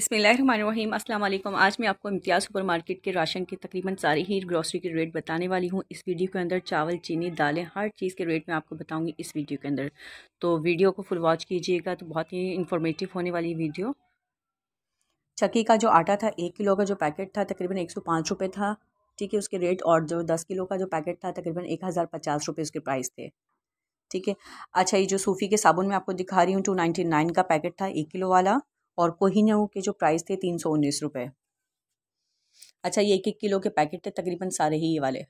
अस्सलाम वालेकुम आज मैं आपको इम्तियाज़ सुपर मार्केट के राशन के तकरीबन सारे ही ग्रॉसरी के रेट बताने वाली हूँ इस वीडियो के अंदर चावल चीनी दालें हर चीज़ के रेट मैं आपको बताऊँगी इस वीडियो के अंदर तो वीडियो को फुल वॉच कीजिएगा तो बहुत ही इन्फॉर्मेटिव होने वाली वीडियो चक्की का जो आटा था एक किलो का जो पैकेट था तकरीबन एक सौ पाँच रुपये था ठीक है उसके रेट और जो दस किलो का जो पैकेट था तकरीबन एक हज़ार पचास रुपये उसके प्राइस थे ठीक है अच्छा ये जो सूफ़ी के साबुन मैं आपको दिखा रही हूँ टू नाइन्टी नाइन का पैकेट था एक किलो वाला और कोहिनूर के जो प्राइस थे तीन सौ उन्नीस रुपये अच्छा ये एक एक किलो के पैकेट थे तकरीबन सारे ही ये वाले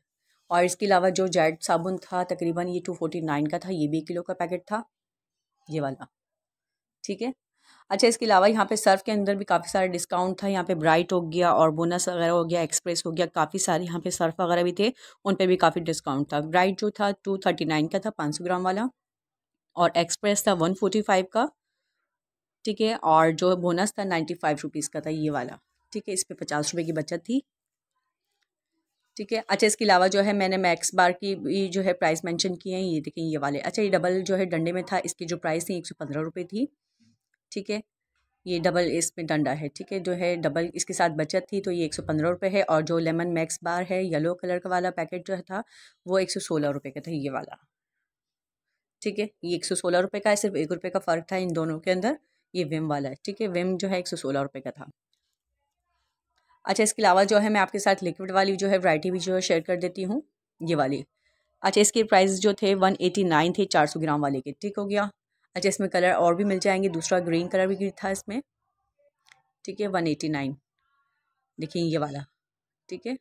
और इसके अलावा जो जेड साबुन था तकरीबन ये टू फोर्टी नाइन का था ये भी एक किलो का पैकेट था ये वाला ठीक है अच्छा इसके अलावा यहाँ पे सर्फ के अंदर भी काफ़ी सारे डिस्काउंट था यहाँ पे ब्राइट हो गया और बोनस वगैरह हो गया एक्सप्रेस हो गया काफ़ी सारे यहाँ पे सर्फ वगैरह भी थे उन पर भी काफ़ी डिस्काउंट था ब्राइट जो था टू थर्टी नाइन का था पाँच सौ ग्राम वाला और एक्सप्रेस था वन फोर्टी फाइव का ठीक है और जो बोनस था नाइन्टी फाइव रुपीज़ का था ये वाला ठीक है इस पर पचास रुपये की बचत थी ठीक है अच्छा इसके अलावा जो है मैंने मैक्स बार की भी जो है प्राइस मेंशन किए हैं ये देखें ये वाले अच्छा ये डबल जो है डंडे में था इसकी जो प्राइस थी एक सौ पंद्रह रुपये थी ठीक है ये डबल इसमें डंडा है ठीक है जो है डबल इसके साथ बचत थी तो ये एक सौ पंद्रह रुपये है और जो लेमन मैक्स बार है येलो कलर का वाला पैकेट जो है था वो एक सौ सोलह रुपये का था ये वाला ठीक है ये एक सौ सोलह रुपये का है सिर्फ एक रुपये का फ़र्क था इन दोनों के अंदर ये विम वाला है ठीक है विम जो है एक सौ सोलह रुपये का था अच्छा इसके अलावा जो है मैं आपके साथ लिक्विड वाली जो है वैरायटी भी जो है शेयर कर देती हूँ ये वाली अच्छा इसके प्राइस जो थे वन एटी नाइन थे चार सौ ग्राम वाले के ठीक हो गया अच्छा इसमें कलर और भी मिल जाएंगे दूसरा ग्रीन कलर भी था इसमें ठीक है वन एटी नाइन देखिए ये वाला ठीक है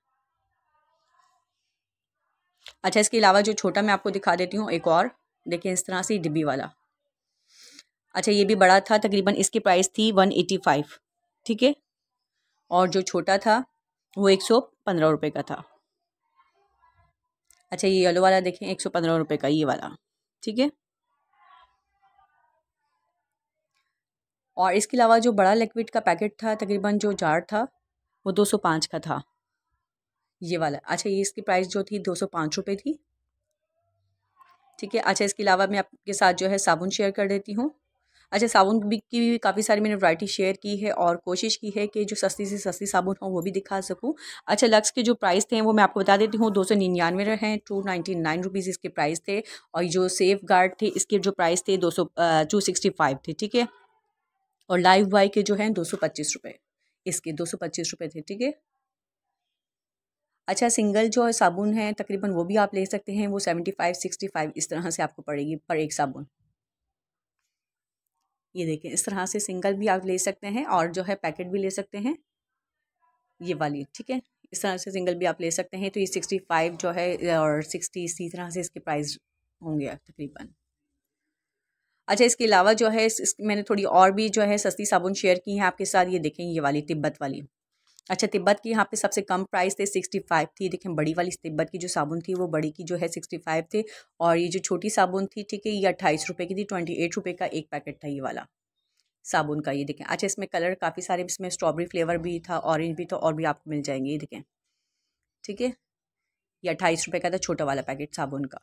अच्छा इसके अलावा जो छोटा मैं आपको दिखा देती हूँ एक और देखिए इस तरह से डिब्बी वाला अच्छा ये भी बड़ा था तकरीबन इसकी प्राइस थी वन एटी फाइव ठीक है और जो छोटा था वो एक सौ पंद्रह रुपये का था अच्छा ये येलो वाला देखें एक सौ पंद्रह रुपये का ये वाला ठीक है और इसके अलावा जो बड़ा लिक्विड का पैकेट था तकरीबन जो जार था वो दो सौ पाँच का था ये वाला अच्छा ये इसकी प्राइस जो थी दो सौ पाँच रुपये थी ठीक है अच्छा इसके अलावा मैं आपके साथ जो है साबुन शेयर कर देती हूँ अच्छा साबुन भी की भी काफ़ी सारी मैंने वैरायटी शेयर की है और कोशिश की है कि जो सस्ती से सस्ती साबुन हो वो भी दिखा सकूँ अच्छा लक्स के जो प्राइस थे वो मैं आपको बता देती हूँ दो सौ निन्यानवे हैं टू नाइन्टी नाइन रुपीज़ इसके प्राइस थे और जो सेफ गार्ड थे इसके जो प्राइस थे दो सौ टू सिक्सटी फाइव थे ठीक है और लाइव बाई के जो हैं दो सौ पच्चीस रुपये इसके दो सौ पच्चीस रुपये थे ठीक है अच्छा सिंगल जो साबुन है तकरीबन वो भी आप ले सकते हैं वो सेवेंटी फाइव सिक्सटी फाइव इस तरह से आपको पड़ेगी पर एक साबुन ये देखें इस तरह से सिंगल भी आप ले सकते हैं और जो है पैकेट भी ले सकते हैं ये वाली ठीक है इस तरह से सिंगल भी आप ले सकते हैं तो ये सिक्सटी फाइव जो है और सिक्सटी इसी तरह से इसके प्राइस होंगे तकरीबन अच्छा इसके अलावा जो है इस, मैंने थोड़ी और भी जो है सस्ती साबुन शेयर की है आपके साथ ये देखें ये वाली तिब्बत वाली अच्छा तिब्बत की यहाँ पे सबसे कम प्राइस थे सिक्सटी फाइव थी देखें बड़ी वाली तिब्बत की जो साबुन थी वो बड़ी की जो है सिक्सटी फाइव थे और ये जो छोटी साबुन थी ठीक है ये अट्ठाईस रुपये की थी ट्वेंटी एट रुपये का एक पैकेट था ये वाला साबुन का ये देखें अच्छा इसमें कलर काफ़ी सारे इसमें स्ट्रॉबेरी फ्लेवर भी था ऑरेंज भी था और भी आपको मिल जाएंगे ये देखें ठीक है ये अट्ठाईस रुपये का था छोटा वाला पैकेट साबुन का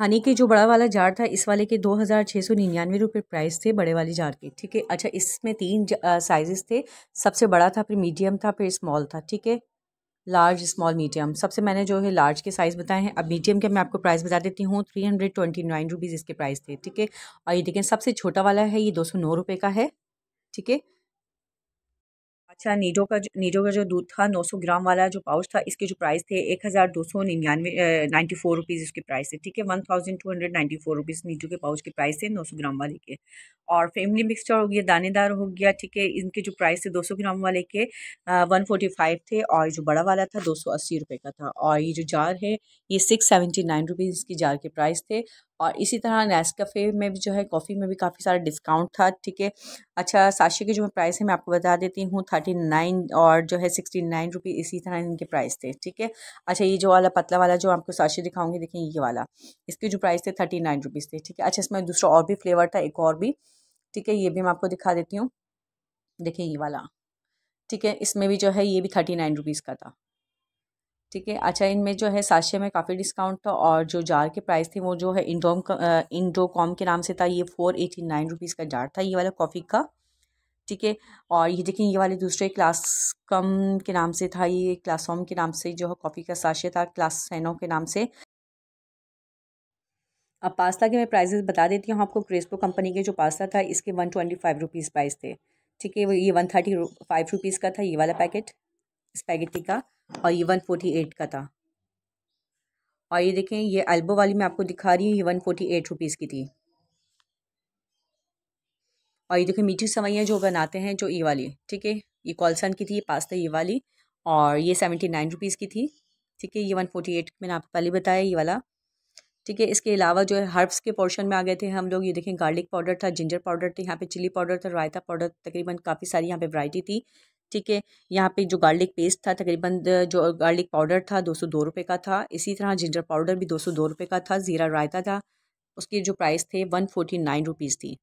हनी के जो बड़ा वाला जार था इस वाले के दो हज़ार छः सौ निन्यानवे रुपये प्राइस थे बड़े वाले जार के ठीक है अच्छा इसमें तीन साइजेस थे सबसे बड़ा था फिर मीडियम था फिर स्मॉल था ठीक है लार्ज स्मॉल मीडियम सबसे मैंने जो है लार्ज के साइज़ बताए हैं अब मीडियम के मैं आपको प्राइस बता देती हूँ three hundred twenty nine rupees इसके प्राइस थे ठीक है और ये देखें सबसे छोटा वाला है ये दो सौ नौ रुपये का है ठीक है अच्छा नीडो का नीडो का जो दूध था नौ सौ ग्राम वाला जो पाउच था इसके जो प्राइस थे एक हज़ार दो सौ निन्यानवे नाइन्टी फोर रुपीज़ इसके प्राइस थे ठीक है one thousand two hundred ninety four rupees Nido के पाउच के प्राइस थे नौ सौ ग्राम वाले के और फैमिली मिक्सचर हो गया दानेदार हो गया ठीक है इनके जो प्राइस थे दो सौ ग्राम वाले के वन फोर्टी फाइव थे और जो बड़ा वाला था दो सौ अस्सी रुपये का था और ये जो जार है ये सिक्स सेवेंटी नाइन रुपीज़ इसकी जार के प्राइस थे और इसी तरह नेस्कफ़े में भी जो है कॉफ़ी में भी काफ़ी सारा डिस्काउंट था ठीक है अच्छा साशी के जो प्राइस है मैं आपको बता देती हूँ थर्टी नाइन और जो है सिक्सटी नाइन रुपी इसी तरह इनके प्राइस थे ठीक है अच्छा ये जो वाला पतला वाला जो आपको साशी दिखाऊंगी देखें ये वाला इसके जो प्राइस थे थर्टी नाइन रुपीज़ थे ठीक है अच्छा इसमें दूसरा और भी फ्लेवर था एक और भी ठीक है ये भी मैं आपको दिखा देती हूँ देखें ये वाला ठीक है इसमें भी जो है ये भी थर्टी नाइन रुपीज़ का था ठीक है अच्छा इनमें जो है साशे में काफ़ी डिस्काउंट था और जो जार के प्राइस थे वो जो है इंडोम इंडोकॉम के नाम से था ये फ़ोर एटी नाइन रुपीज़ का जार था ये वाला कॉफ़ी का ठीक है और ये देखिए ये वाले दूसरे क्लास कम के नाम से था ये क्लासॉम के नाम से जो है कॉफ़ी का साशे था क्लास सैनो के नाम से अब पास्ता के मैं प्राइजेस बता देती हूँ आपको क्रेस्पो कंपनी के जो पास्ता था इसके one twenty five rupees price थे ठीक है वो ये वन थर्टी फाइव रुपीज़ का था ये वाला पैकेट स्पैगेटी का और ये वन फोर्टी एट का था और ये देखें ये एल्बो वाली मैं आपको दिखा रही हूँ ये वन फोर्टी एट रुपीज़ की थी और ये देखें मीठी सवैयाँ जो बनाते हैं जो ये वाली ठीक है ये कॉलसन की थी ये पास्ता ये वाली और ये सेवेंटी नाइन रुपीज़ की थी ठीक है ये वन फोर्टी एट मैंने आपको पहले बताया ये वाला ठीक है इसके अलावा जो है हर्ब्स के पोर्शन में आ गए थे हम लोग ये देखें गार्लिक पाउडर था जिंजर पाउडर था यहाँ पे चिली पाउडर था रायता पाउडर तकरीबन काफ़ी सारी यहाँ पे वैरायटी थी ठीक है यहाँ पे जो गार्लिक पेस्ट था तकरीबन जो गार्लिक पाउडर था दो सौ दो रुपये का था इसी तरह जिंजर पाउडर भी दो सौ दो रुपये का था ज़ीरा रायता था उसके जो प्राइस थे वन फोर्टी नाइन रुपीज़ थी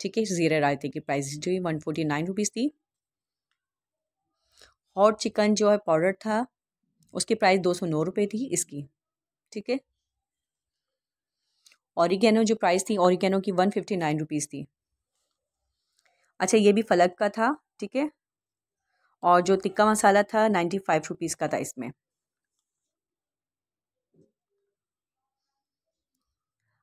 ठीक है ज़ीरा रायते की प्राइस जो है वन फोर्टी नाइन रुपीज़ थी हॉट चिकन जो है पाउडर था उसकी प्राइस दो सौ नौ रुपये थी इसकी ठीक है ऑरिगेनो जो प्राइस थी औरिगेनो की वन फिफ्टी नाइन रुपीज़ थी अच्छा ये भी फलक का था ठीक है और जो टिक्का मसाला था नाइन्टी फाइव रुपीज़ का था इसमें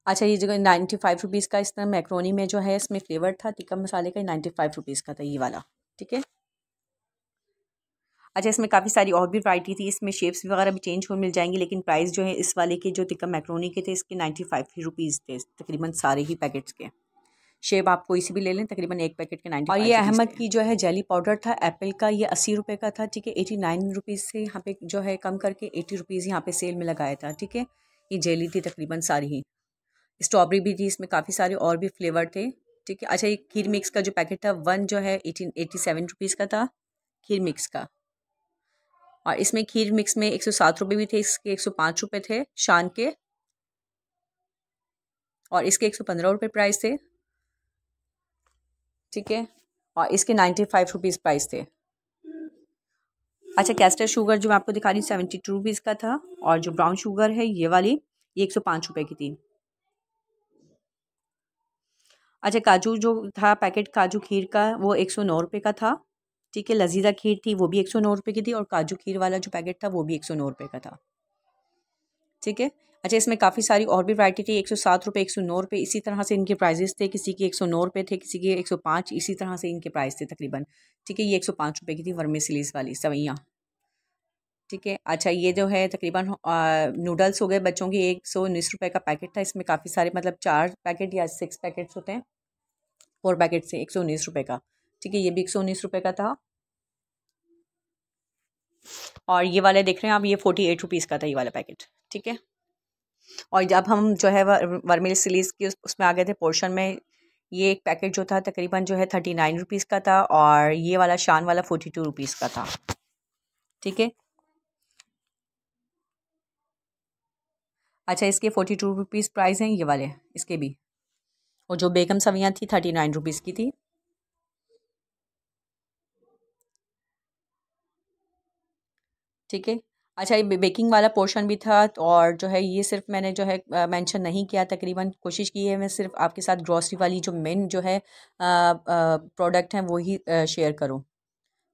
अच्छा ये जो नाइन्टी फाइव रुपीज़ का इस तरह मैक्रोनी में जो है इसमें फ्लेवर था टिक्का मसाले का नाइन्टी फाइव रुपीज़ का था ये वाला ठीक है अच्छा इसमें काफ़ी सारी और भी वैरायटी थी इसमें शेप्स वगैरह भी चेंज हो मिल जाएंगी लेकिन प्राइस जो है इस वाले के जो टिक्का मैक्रोनी के थे इसके नाइन्टी फाइव रुपीज़ थे तकरीबन सारे ही पैकेट्स के शेब आप कोई सी भी ले लें तकरीबन एक पैकेट के नाइन्टी और ये अहमद की जो है जेली पाउडर था एप्पल का ये अस्सी रुपये का था ठीक है एटी नाइन रुपीज़ से यहाँ पे जो है कम करके एटी रुपीज़ यहाँ पे सेल में लगाया था ठीक है ये जेली थी तकरीबन सारी ही स्ट्रॉबेरी भी थी इसमें काफ़ी सारे और भी फ्लेवर थे ठीक है अच्छा ये खीर मिक्स का जो पैकेट था वन जो है एटीन एटी सेवन रुपीज़ का था खीर मिक्स का और इसमें खीर मिक्स में एक सौ सात रुपये भी थे इसके एक सौ पाँच रुपये थे शान के और इसके एक सौ पंद्रह रुपये प्राइस थे ठीक है और इसके नाइन्टी फाइव रुपीज़ प्राइस थे अच्छा कैस्टर शुगर जो मैं आपको दिखा रही हूँ सेवेंटी टू रुपीज़ का था और जो ब्राउन शुगर है ये वाली ये एक सौ पाँच रुपये की थी अच्छा काजू जो था पैकेट काजू खीर का वो एक सौ नौ रुपये का था ठीक है लजीजा खीर थी वो भी एक सौ नौ रुपये की थी और काजू खीर वाला जो पैकेट था वो भी एक सौ नौ रुपये का था ठीक है अच्छा इसमें काफ़ी सारी और भी वैरायटी थी एक सौ सात रुपये एक सौ नौ रुपये इसी तरह से इनके प्राइजेस थे किसी के एक सौ नौ रुपये थे किसी के एक सौ पाँच इसी तरह से इनके प्राइस थे तकरीबन ठीक है ये एक सौ पाँच रुपये की थी वर्मे सिलीज़ वाली सवैयाँ ठीक है अच्छा ये जो है तकरीबन नूडल्स हो गए बच्चों की एक सौ उन्नीस रुपये का पैकेट था इसमें काफ़ी सारे मतलब चार पैकेट या सिक्स पैकेट्स होते हैं फोर पैकेट से एक सौ उन्नीस रुपये का ठीक है ये भी एक सौ उन्नीस रुपये का था और ये वाले देख रहे हैं आप ये फोर्टी एट रुपीज़ का था ये वाला पैकेट ठीक है और जब हम जो है वर्मिल सीरीज़ की उसमें आ गए थे पोर्शन में ये एक पैकेट जो था तकरीबन जो है थर्टी नाइन रुपीज़ का था और ये वाला शान वाला फोर्टी टू रुपीज़ का था ठीक है अच्छा इसके फोर्टी टू रुपीज़ प्राइस हैं ये वाले इसके भी और जो बेगम सवियाँ थी थर्टी नाइन रुपीज़ की थी ठीक है अच्छा ये बेकिंग वाला पोर्शन भी था और जो है ये सिर्फ मैंने जो है मेंशन नहीं किया तकरीबन कोशिश की है मैं सिर्फ आपके साथ ग्रॉसरी वाली जो मेन जो है प्रोडक्ट हैं वो ही शेयर करूँ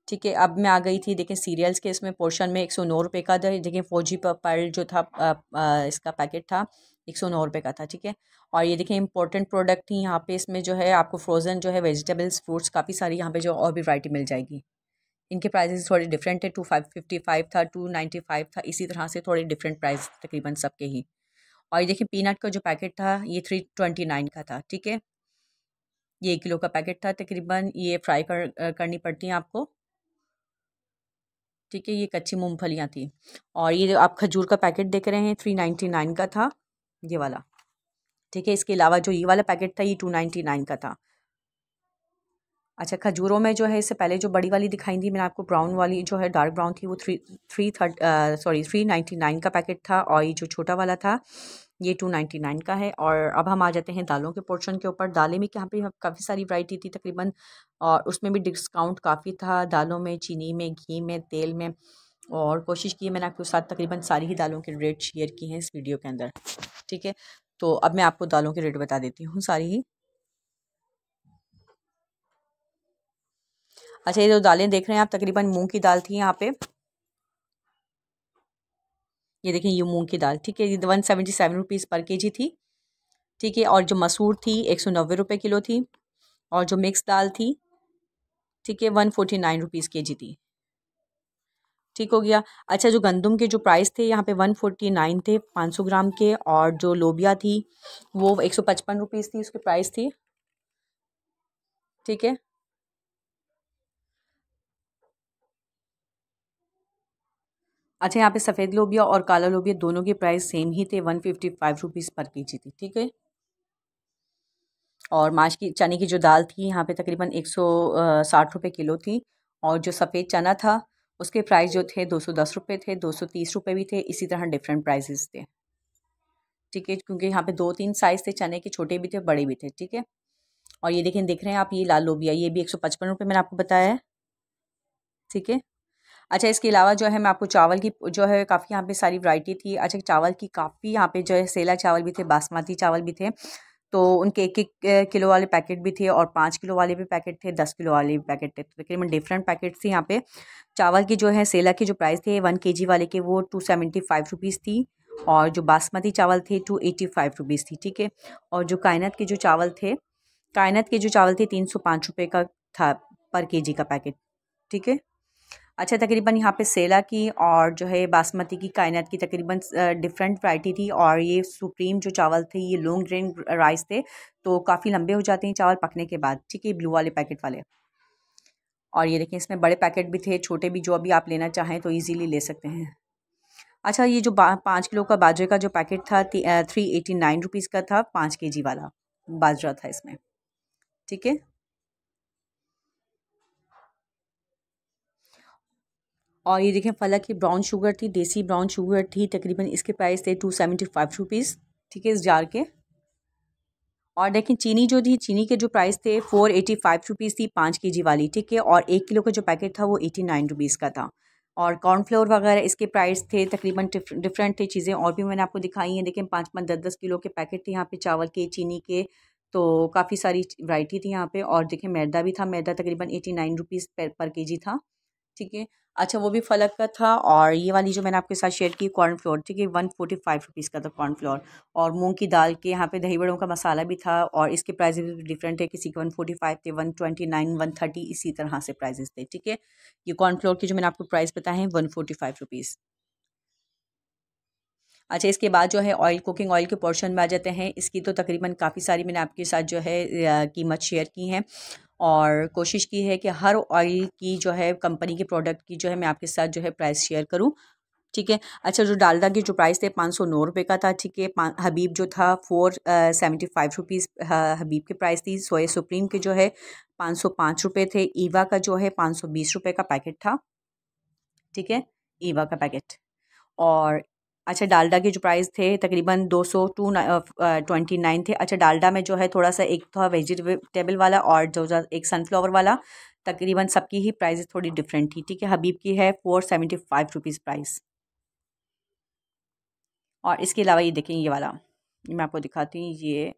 ठीक है अब मैं आ गई थी देखें सीरियल्स के इसमें पोर्शन में एक सौ नौ रुपये का था देखें फोर जी पर्ल जो था आ, आ, इसका पैकेट था एक सौ नौ रुपये का था ठीक है और ये देखें इंपॉर्टेंट प्रोडक्ट थी यहाँ पे इसमें जो है आपको फ्रोज़न जो है वेजिटेबल्स फ्रूट्स काफ़ी सारी यहाँ पे जो और भी वैरायटी मिल जाएगी इनके प्राइजेस थोड़े डिफरेंट थे टू फाइव फिफ्टी फाइव था टू नाइन्टी फाइव था इसी तरह से थोड़े डिफरेंट प्राइस तकरीबन सबके ही और ये देखिए पीनट का जो पैकेट था ये थ्री ट्वेंटी नाइन का था ठीक है ये एक किलो का पैकेट था तकरीबन ये फ्राई कर करनी पड़ती हैं आपको ठीक है ये कच्ची मूँगफलियाँ थी और ये आप खजूर का पैकेट देख रहे हैं थ्री नाइन्टी नाइन का था ये वाला ठीक है इसके अलावा जो ये वाला पैकेट था ये टू नाइन्टी नाइन का था अच्छा खजूरों में जो है इससे पहले जो बड़ी वाली दिखाई थी मैंने आपको ब्राउन वाली जो है डार्क ब्राउन थी वो three three thirty sorry three ninety nine का पैकेट था और ये जो छोटा वाला था ये टू नाइन्टी नाइन का है और अब हम आ जाते हैं दालों के पोर्शन के ऊपर दालें में यहाँ पे काफ़ी सारी वरायटी थी तकरीबन और उसमें भी डिस्काउंट काफ़ी था दालों में चीनी में घी में तेल में और कोशिश की मैंने आपके साथ तकरीबन सारी ही दालों के रेट शेयर किए हैं इस वीडियो के अंदर ठीक है तो अब मैं आपको दालों के रेट बता देती हूँ सारी ही अच्छा ये जो दालें देख रहे हैं आप तकरीबन मूंग की दाल थी यहाँ पे ये देखें ये मूंग की दाल ठीक है वन सेवेंटी सेवन रुपीज़ पर के जी थी ठीक है और जो मसूर थी एक सौ नब्बे रुपये किलो थी और जो मिक्स दाल थी ठीक है वन फोर्टी नाइन रुपीज़ के जी थी ठीक हो गया अच्छा जो गंदम के जो प्राइस थे यहाँ पे वन फोर्टी नाइन थे पाँच सौ ग्राम के और जो लोबिया थी वो एक सौ पचपन रुपीज़ थी उसकी प्राइस थी ठीक है अच्छा यहाँ पे सफ़ेद लोबिया और काला लोबिया दोनों के प्राइस सेम ही थे वन फिफ्टी फाइव रुपीज़ पर के जी थी ठीक है और माश की चने की जो दाल थी यहाँ पे तकरीबन एक सौ साठ रुपये किलो थी और जो सफ़ेद चना था उसके प्राइस जो थे दो सौ दस रुपये थे दो सौ तीस रुपये भी थे इसी तरह डिफरेंट प्राइजेस थे ठीक है क्योंकि यहाँ पे दो तीन साइज़ थे चने के छोटे भी थे बड़े भी थे ठीक है और ये देखें देख रहे हैं आप ये लाल लोबिया ये भी एक सौ पचपन रुपये मैंने आपको बताया है ठीक है अच्छा इसके अलावा जो है मैं आपको चावल की जो है काफ़ी यहाँ पे सारी वैरायटी थी अच्छा चावल की काफ़ी यहाँ पे जो है सेला चावल भी थे बासमती चावल भी थे तो उनके एक एक किलो वाले पैकेट भी थे और पाँच किलो वाले भी पैकेट थे दस किलो वाले भी पैकेट थे तो तकरीबन डिफरेंट पैकेट्स थे यहाँ पे चावल की जो है सेला के जो प्राइस थे वन के जी वाले के वो टू सेवेंटी फाइव रुपीज़ थी और जो बासमती चावल थे टू एटी फाइव रुपीज़ थी ठीक है और जो कायनत के जो चावल थे कायनत के जो चावल थे तीन सौ पाँच रुपये का था पर के जी का पैकेट ठीक है अच्छा तकरीबन यहाँ पे सेला की और जो है बासमती की कायनत की तकरीबन डिफरेंट वैरायटी थी और ये सुप्रीम जो चावल थे ये लॉन्ग ग्रेन राइस थे तो काफ़ी लंबे हो जाते हैं चावल पकने के बाद ठीक है ब्लू वाले पैकेट वाले और ये देखें इसमें बड़े पैकेट भी थे छोटे भी जो अभी आप लेना चाहें तो ईज़िली ले सकते हैं अच्छा ये जो पाँच किलो का बाजरे का जो पैकेट था थ्री एटी नाइन रुपीज़ का था पाँच के जी वाला बाजरा था इसमें ठीक है और ये देखें फला की ब्राउन शुगर थी देसी ब्राउन शुगर थी तकरीबन इसके प्राइस थे टू सेवेंटी फाइव रुपीज़ ठीक है इस जार के और देखें चीनी जो थी चीनी के जो प्राइस थे फोर एटी फाइव रुपीज़ थी पाँच के जी वाली ठीक है और एक किलो का जो पैकेट था वो एटी नाइन रुपीज़ का था और कॉर्नफ्लोर वगैरह इसके प्राइस थे तकरीबन डिफरेंट थे चीज़ें और भी मैंने आपको दिखाई हैं देखें पाँच पाँच दस दस किलो के पैकेट थे यहाँ पर चावल के चीनी के तो काफ़ी सारी वैरायटी थी यहाँ पे और देखें मैदा भी था मैदा तकरीबन एटी नाइन रुपीज़ पर, पर के जी था ठीक है अच्छा वो भी फलक का था और ये वाली जो मैंने आपके साथ शेयर की कॉर्नफ्लोर ठीक है वन फोर्टी फाइव रुपीज़ का था कॉर्नफ्लोर और मूंग की दाल के यहाँ पे दही बड़ों का मसाला भी था और इसके प्राइस भी डिफरेंट है किसी के वन फोर्टी फाइव थे one twenty nine one thirty इसी तरह से प्राइजेस थे ठीक है ये कॉर्नफ्लोर की जो मैंने आपको प्राइस बताए हैं वन फोर्टी फाइव रुपीज़ अच्छा इसके बाद जो है ऑयल कुकिंग ऑयल के पोर्शन में आ जाते हैं इसकी तो तकरीबन काफ़ी सारी मैंने आपके साथ जो है कीमत शेयर की है और कोशिश की है कि हर ऑयल की जो है कंपनी के प्रोडक्ट की जो है मैं आपके साथ जो है प्राइस शेयर करूँ ठीक है अच्छा जो डालडा की जो प्राइस थे पाँच सौ नौ रुपये का था ठीक है हबीब जो था four seventy five rupees Habib की प्राइस थी सोया सुप्रीम के जो है पाँच सौ पाँच रुपये थे ईवा का जो है पाँच सौ बीस रुपये का पैकेट था ठीक है ईवा का पैकेट और अच्छा डालडा के जो प्राइस थे तकरीबन दो सौ टू ट्वेंटी नाइन थे अच्छा डालडा में जो है थोड़ा सा एक था वेजिटेबल वाला और जो एक सनफ्लावर वाला तकरीबन सबकी ही प्राइस थोड़ी डिफरेंट थी ठीक है हबीब की है four seventy five rupees price और इसके अलावा ये देखें ये वाला मैं आपको दिखाती हूँ ये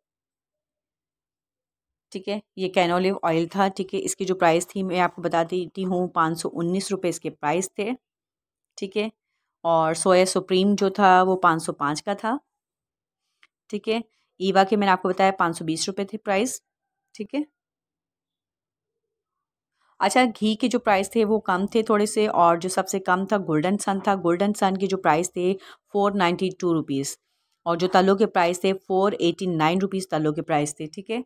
ठीक है ये कैनोलिव ऑयल था ठीक है इसकी जो प्राइस थी मैं आपको बता देती हूँ पाँच सौ उन्नीस रुपये इसके प्राइस थे ठीक है और सोया सुप्रीम जो था वो पाँच सौ पाँच का था ठीक है ईवा के मैंने आपको बताया पाँच सौ बीस रुपये थे प्राइस ठीक है अच्छा घी के जो प्राइस थे वो कम थे थोड़े से और जो सबसे कम था गोल्डन सन था गोल्डन सन के जो प्राइस थे फोर नाइन्टी टू रुपीज़ और जो तलों के प्राइस थे फोर एटी नाइन रुपीज़ तलों के प्राइस थे ठीक है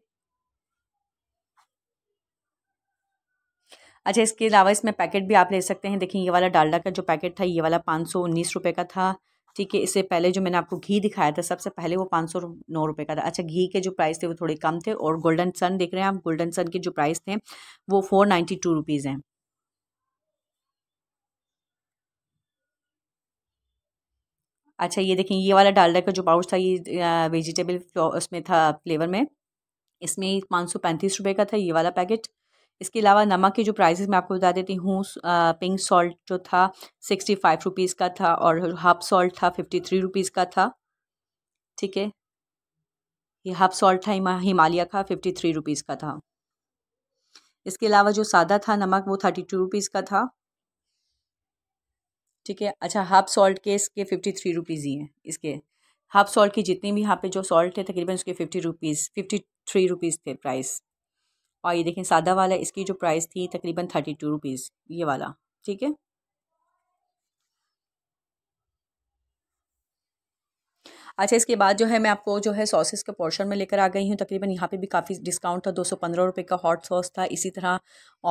अच्छा इसके अलावा इसमें पैकेट भी आप ले सकते हैं देखिए ये वाला डालडा का जो पैकेट था ये वाला पाँच सौ उन्नीस रुपये का था ठीक है इससे पहले जो मैंने आपको घी दिखाया था सबसे पहले वो पाँच सौ नौ रुपये का था अच्छा घी के जो प्राइस थे वो थोड़े कम थे और गोल्डन सन देख रहे हैं आप गोल्डन सन के जो प्राइस थे वो फोर नाइन्टी टू रुपीज़ हैं अच्छा ये देखें ये वाला डालडा का जो पाउच था ये वेजिटेबल उसमें था फ्लेवर में इसमें पाँच सौ पैंतीस रुपये का था ये वाला पैकेट इसके अलावा नमक के जो प्राइसेस मैं आपको बता देती हूँ पिंक सॉल्ट जो था सिक्सटी फाइव रुपीज़ का था और हाफ सॉल्ट था फिफ्टी थ्री रुपीज़ का था ठीक है ये हाफ सॉल्ट था हिमा, हिमालय का फिफ्टी थ्री रुपीज़ का था इसके अलावा जो सादा था नमक वो थर्टी टू रुपीज़ का था ठीक है अच्छा हाफ सॉल्ट के इसके फिफ्टी थ्री रुपीज़ ही हैं इसके हाफ सॉल्ट की जितनी भी यहाँ पे जो सॉल्ट थे तकरीबन उसके fifty rupees fifty three rupees थे प्राइस और ये देखें सादा वाला इसकी जो प्राइस थी तकरीबन थर्टी टू रुपीज़ ये वाला ठीक है अच्छा इसके बाद जो है मैं आपको जो है सॉसेस के पोर्शन में लेकर आ गई हूँ तकरीबन यहाँ पे भी काफ़ी डिस्काउंट था दो सौ पंद्रह रुपये का हॉट सॉस था इसी तरह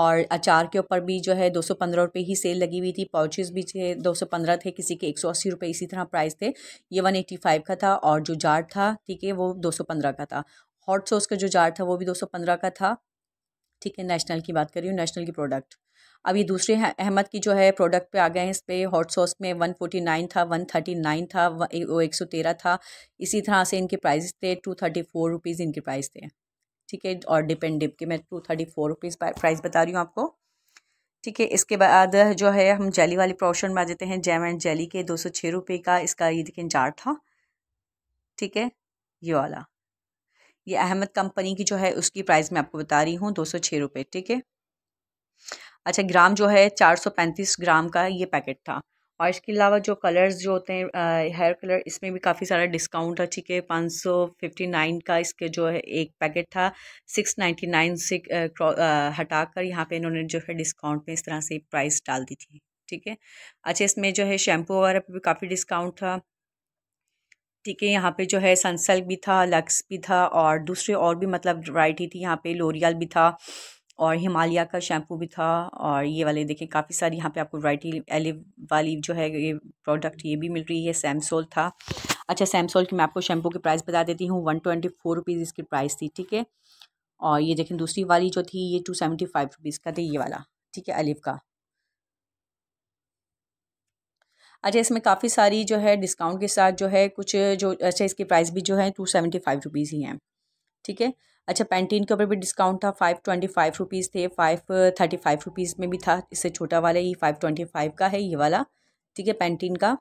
और अचार के ऊपर भी जो है दो सौ पंद्रह रुपये ही सेल लगी हुई थी पाउचेस भी थे दो सौ पंद्रह थे किसी के एक सौ अस्सी रुपये इसी तरह प्राइस थे ये वन एट्टी फाइव का था और जो जार था ठीक है वो दो सौ पंद्रह का था हॉट सॉस का जो जार था वो भी दो सौ पंद्रह का था ठीक है नेशनल की बात कर रही हूँ नेशनल की प्रोडक्ट अब ये दूसरे अहमद की जो है प्रोडक्ट पे आ गए हैं इस पर हॉट सॉस में वन फोर्टी नाइन था वन थर्टी नाइन था वो एक सौ तेरह था इसी तरह से इनके प्राइस थे टू थर्टी फोर रुपीज़ इनके प्राइस थे ठीक है और डिपेंड डिप के मैं two thirty four rupees price बता रही हूँ आपको ठीक है इसके बाद जो है हम जेली वाली प्रोशन में आ जाते हैं जैम एंड जेली के दो सौ छः रुपये का इसका ये देखें जार था ठीक है ये वाला ये अहमद कंपनी की जो है उसकी प्राइस मैं आपको बता रही हूँ दो सौ छः रुपये ठीक है अच्छा ग्राम जो है चार सौ पैंतीस ग्राम का ये पैकेट था और इसके अलावा जो कलर्स जो होते हैं हेयर कलर इसमें भी काफ़ी सारा डिस्काउंट था ठीक है पाँच सौ फिफ्टी नाइन का इसके जो है एक पैकेट था सिक्स नाइन्टी नाइन से हटा कर यहाँ पर इन्होंने जो है डिस्काउंट में इस तरह से प्राइस डाल दी थी ठीक है अच्छा इसमें जो है शैम्पू वगैरह पर भी काफ़ी डिस्काउंट था ठीक है यहाँ पे जो है सनसल्क भी था लक्स भी था और दूसरे और भी मतलब वैरायटी थी यहाँ पे लोरियल भी था और हिमालय का शैम्पू भी था और ये वाले देखें काफ़ी सारी यहाँ पे आपको वैरायटी एलिव वाली जो है ये प्रोडक्ट ये भी मिल रही है सैमसोल था अच्छा सैमसोल की मैं आपको शैम्पू की प्राइस बता देती हूँ वन ट्वेंटी फोर रुपीज़ इसकी प्राइस थी ठीक है और ये देखें दूसरी वाली जो थी ये टू सेवेंटी फाइव रुपीज़ का थी ये वाला ठीक है एलिव का अच्छा इसमें काफ़ी सारी जो है डिस्काउंट के साथ जो है कुछ जो अच्छा इसकी प्राइस भी जो है टू सेवेंटी फाइव रुपीज़ ही हैं ठीक है अच्छा पैंटीन के ऊपर भी डिस्काउंट था फाइव ट्वेंटी फाइव रुपीज़ थे फाइव थर्टी फाइव रुपीज़ में भी था इससे छोटा वाला ये फाइव ट्वेंटी फाइव का है ये वाला ठीक है पैंटीन का